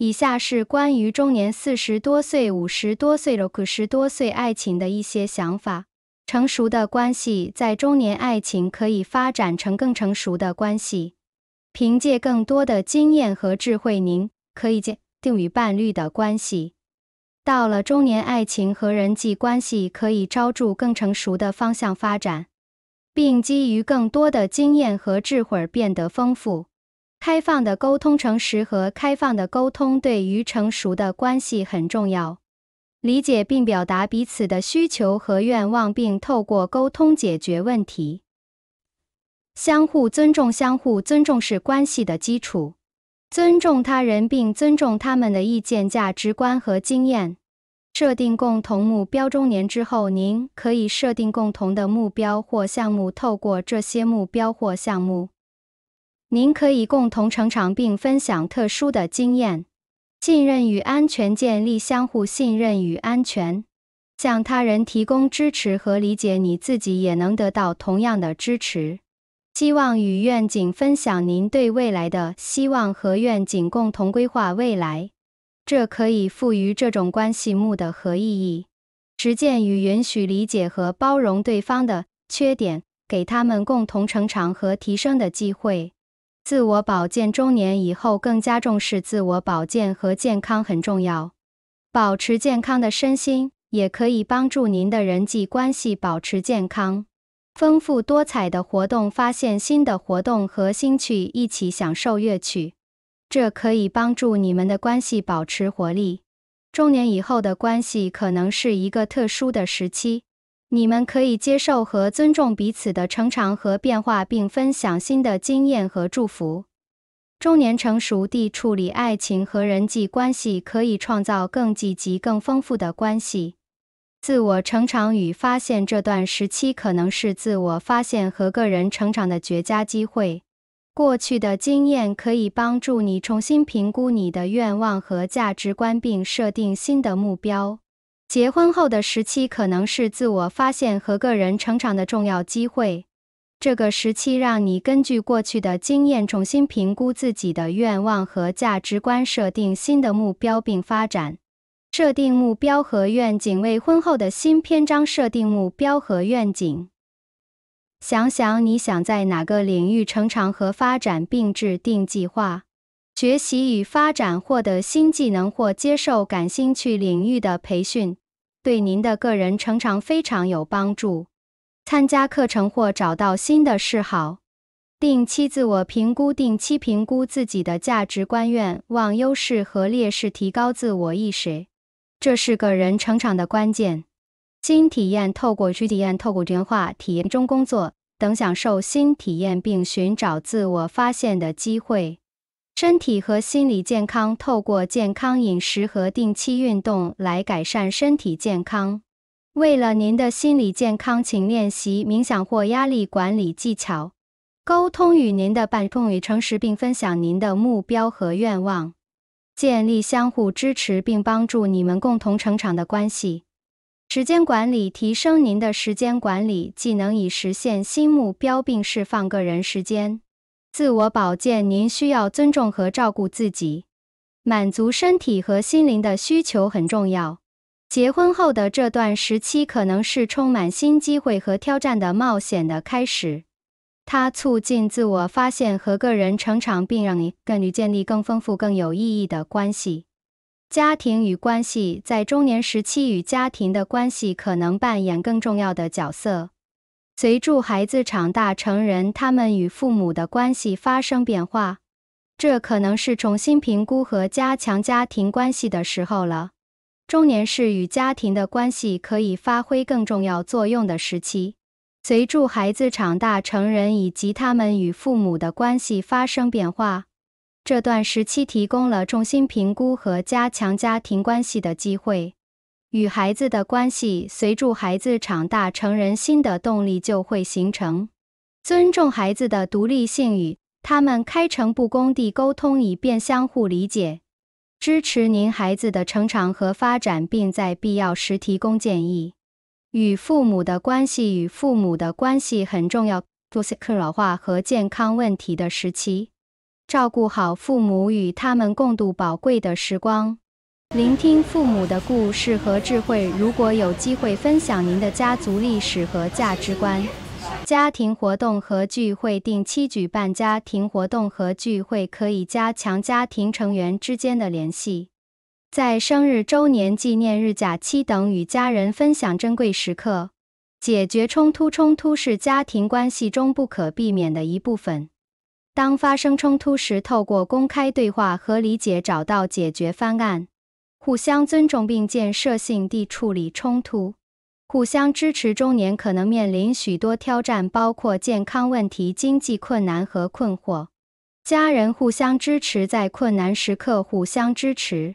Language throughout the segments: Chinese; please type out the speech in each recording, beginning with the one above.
以下是关于中年四十多岁、五十多岁、六十多岁爱情的一些想法。成熟的关系在中年爱情可以发展成更成熟的关系。凭借更多的经验和智慧，您可以坚定与伴侣的关系。到了中年，爱情和人际关系可以朝住更成熟的方向发展，并基于更多的经验和智慧变得丰富。开放的沟通、诚实和开放的沟通对于成熟的关系很重要。理解并表达彼此的需求和愿望，并透过沟通解决问题。相互尊重，相互尊重是关系的基础。尊重他人并尊重他们的意见、价值观和经验。设定共同目标。中年之后，您可以设定共同的目标或项目。透过这些目标或项目。您可以共同成长并分享特殊的经验，信任与安全建立相互信任与安全，向他人提供支持和理解，你自己也能得到同样的支持。希望与愿景分享您对未来的希望和愿景，共同规划未来，这可以赋予这种关系目的和意义。实践与允许理解和包容对方的缺点，给他们共同成长和提升的机会。自我保健，中年以后更加重视自我保健和健康很重要。保持健康的身心，也可以帮助您的人际关系保持健康。丰富多彩的活动，发现新的活动和兴趣，一起享受乐曲，这可以帮助你们的关系保持活力。中年以后的关系可能是一个特殊的时期。你们可以接受和尊重彼此的成长和变化，并分享新的经验和祝福。中年成熟地处理爱情和人际关系，可以创造更积极、更丰富的关系。自我成长与发现这段时期可能是自我发现和个人成长的绝佳机会。过去的经验可以帮助你重新评估你的愿望和价值观，并设定新的目标。结婚后的时期可能是自我发现和个人成长的重要机会。这个时期让你根据过去的经验重新评估自己的愿望和价值观，设定新的目标并发展。设定目标和愿景为婚后的新篇章。设定目标和愿景，想想你想在哪个领域成长和发展，并制定计划。学习与发展，获得新技能或接受感兴趣领域的培训。对您的个人成长非常有帮助。参加课程或找到新的嗜好，定期自我评估，定期评估自己的价值观、愿望、优势和劣势，提高自我意识，这是个人成长的关键。新体验：透过去体验、透过电话体验中工作等，享受新体验并寻找自我发现的机会。身体和心理健康，透过健康饮食和定期运动来改善身体健康。为了您的心理健康，请练习冥想或压力管理技巧。沟通与您的伴与诚实，并分享您的目标和愿望，建立相互支持并帮助你们共同成长的关系。时间管理，提升您的时间管理技能，以实现新目标并释放个人时间。自我保健，您需要尊重和照顾自己，满足身体和心灵的需求很重要。结婚后的这段时期可能是充满新机会和挑战的冒险的开始，它促进自我发现和个人成长，并让你更与建立更丰富、更有意义的关系。家庭与关系在中年时期，与家庭的关系可能扮演更重要的角色。随着孩子长大成人，他们与父母的关系发生变化，这可能是重新评估和加强家庭关系的时候了。中年是与家庭的关系可以发挥更重要作用的时期。随着孩子长大成人以及他们与父母的关系发生变化，这段时期提供了重新评估和加强家庭关系的机会。与孩子的关系随助孩子长大成人，新的动力就会形成。尊重孩子的独立性与他们开诚布公地沟通，以便相互理解。支持您孩子的成长和发展，并在必要时提供建议。与父母的关系与父母的关系很重要。多岁老化和健康问题的时期，照顾好父母，与他们共度宝贵的时光。聆听父母的故事和智慧。如果有机会分享您的家族历史和价值观，家庭活动和聚会定期举办。家庭活动和聚会可以加强家庭成员之间的联系。在生日、周年纪念日、假期等与家人分享珍贵时刻。解决冲突。冲突是家庭关系中不可避免的一部分。当发生冲突时，透过公开对话和理解找到解决方案。互相尊重并建设性地处理冲突，互相支持。中年可能面临许多挑战，包括健康问题、经济困难和困惑。家人互相支持，在困难时刻互相支持。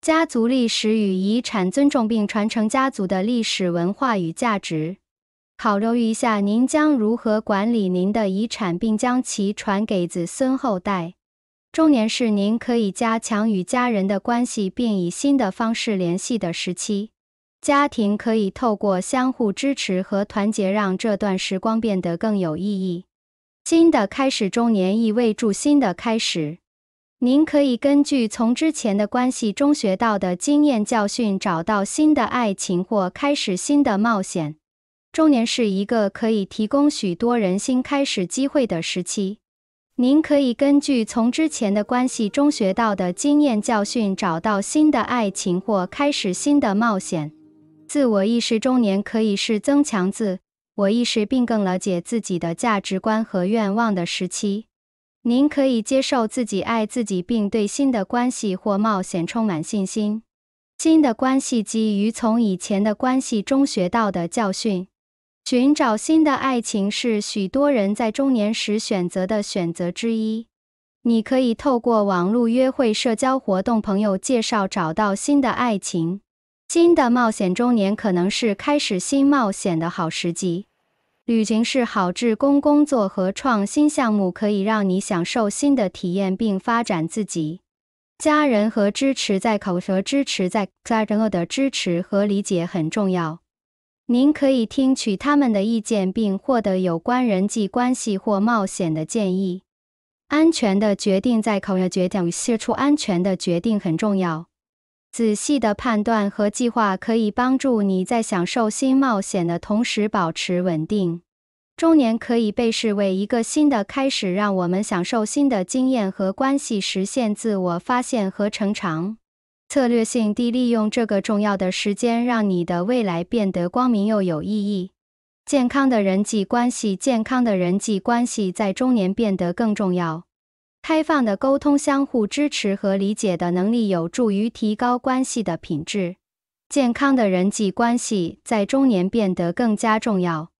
家族历史与遗产，尊重并传承家族的历史文化与价值。考虑一下，您将如何管理您的遗产，并将其传给子孙后代。中年是您可以加强与家人的关系，并以新的方式联系的时期。家庭可以透过相互支持和团结，让这段时光变得更有意义。新的开始，中年意味着新的开始。您可以根据从之前的关系中学到的经验教训，找到新的爱情或开始新的冒险。中年是一个可以提供许多人新开始机会的时期。您可以根据从之前的关系中学到的经验教训，找到新的爱情或开始新的冒险。自我意识中年可以是增强自我意识并更了解自己的价值观和愿望的时期。您可以接受自己爱自己，并对新的关系或冒险充满信心。新的关系基于从以前的关系中学到的教训。寻找新的爱情是许多人在中年时选择的选择之一。你可以透过网络约会、社交活动、朋友介绍找到新的爱情。新的冒险中年可能是开始新冒险的好时机。旅行是好志工工作和创新项目，可以让你享受新的体验并发展自己。家人和支持在口舌支持在家人额的支持和理解很重要。您可以听取他们的意见，并获得有关人际关系或冒险的建议。安全的决定在考虑决定写出安全的决定很重要。仔细的判断和计划可以帮助你在享受新冒险的同时保持稳定。中年可以被视为一个新的开始，让我们享受新的经验和关系，实现自我发现和成长。策略性地利用这个重要的时间，让你的未来变得光明又有意义。健康的人际关系，健康的人际关系在中年变得更重要。开放的沟通、相互支持和理解的能力有助于提高关系的品质。健康的人际关系在中年变得更加重要。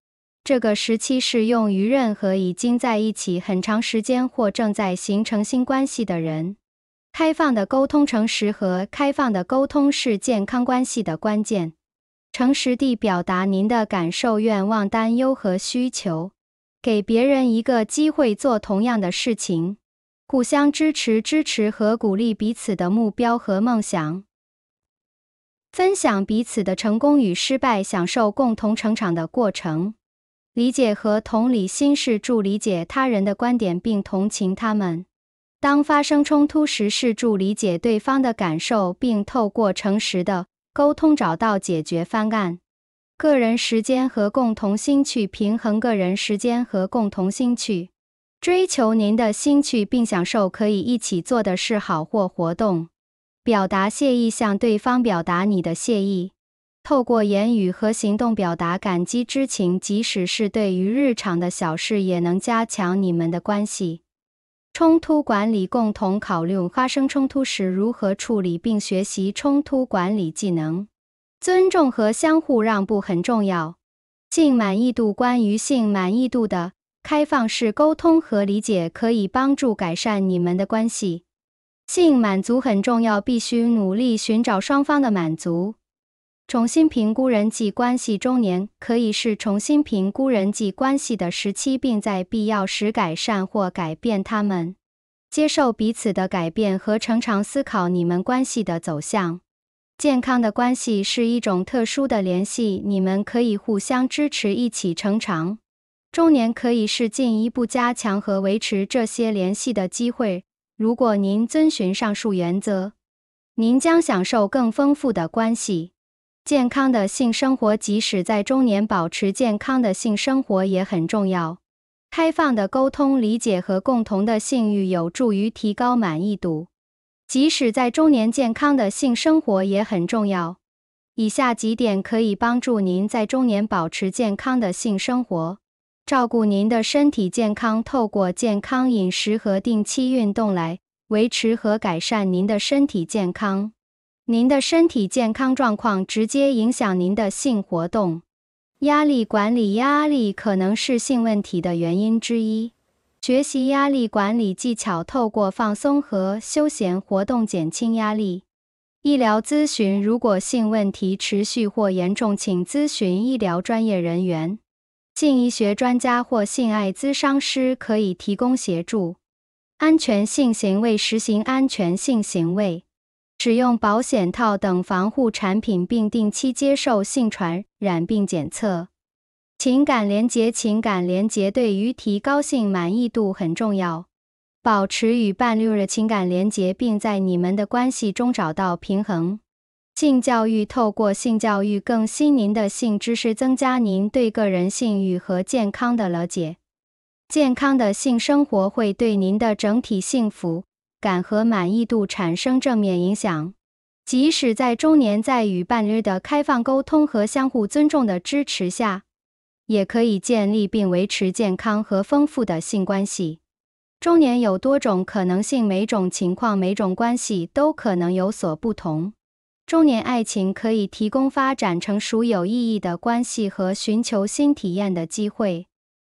这个时期适用于任何已经在一起很长时间或正在形成新关系的人。开放的沟通、诚实和开放的沟通是健康关系的关键。诚实地表达您的感受、愿望、担忧和需求，给别人一个机会做同样的事情。互相支持、支持和鼓励彼此的目标和梦想，分享彼此的成功与失败，享受共同成长的过程。理解和同理心是助理解他人的观点并同情他们。当发生冲突时，试着理解对方的感受，并透过诚实的沟通找到解决方案。个人时间和共同兴趣平衡，个人时间和共同兴趣，追求您的兴趣并享受可以一起做的事好或活动。表达谢意，向对方表达你的谢意，透过言语和行动表达感激之情，即使是对于日常的小事，也能加强你们的关系。冲突管理：共同考虑发生冲突时如何处理，并学习冲突管理技能。尊重和相互让步很重要。性满意度：关于性满意度的开放式沟通和理解可以帮助改善你们的关系。性满足很重要，必须努力寻找双方的满足。重新评估人际关系，中年可以是重新评估人际关系的时期，并在必要时改善或改变他们，接受彼此的改变和成长，思考你们关系的走向。健康的关系是一种特殊的联系，你们可以互相支持，一起成长。中年可以是进一步加强和维持这些联系的机会。如果您遵循上述原则，您将享受更丰富的关系。健康的性生活，即使在中年，保持健康的性生活也很重要。开放的沟通、理解和共同的性欲有助于提高满意度。即使在中年，健康的性生活也很重要。以下几点可以帮助您在中年保持健康的性生活：照顾您的身体健康，透过健康饮食和定期运动来维持和改善您的身体健康。您的身体健康状况直接影响您的性活动。压力管理压力可能是性问题的原因之一。学习压力管理技巧，透过放松和休闲活动减轻压力。医疗咨询如果性问题持续或严重，请咨询医疗专业人员。性医学专家或性爱咨商师可以提供协助。安全性行为实行安全性行为。使用保险套等防护产品，并定期接受性传染病检测。情感连结，情感连结对于提高性满意度很重要。保持与伴侣的情感连结，并在你们的关系中找到平衡。性教育，透过性教育，更新您的性知识，增加您对个人性欲和健康的了解。健康的性生活会对您的整体幸福。感和满意度产生正面影响。即使在中年，在与伴侣的开放沟通和相互尊重的支持下，也可以建立并维持健康和丰富的性关系。中年有多种可能性，每种情况、每种关系都可能有所不同。中年爱情可以提供发展成熟、有意义的关系和寻求新体验的机会。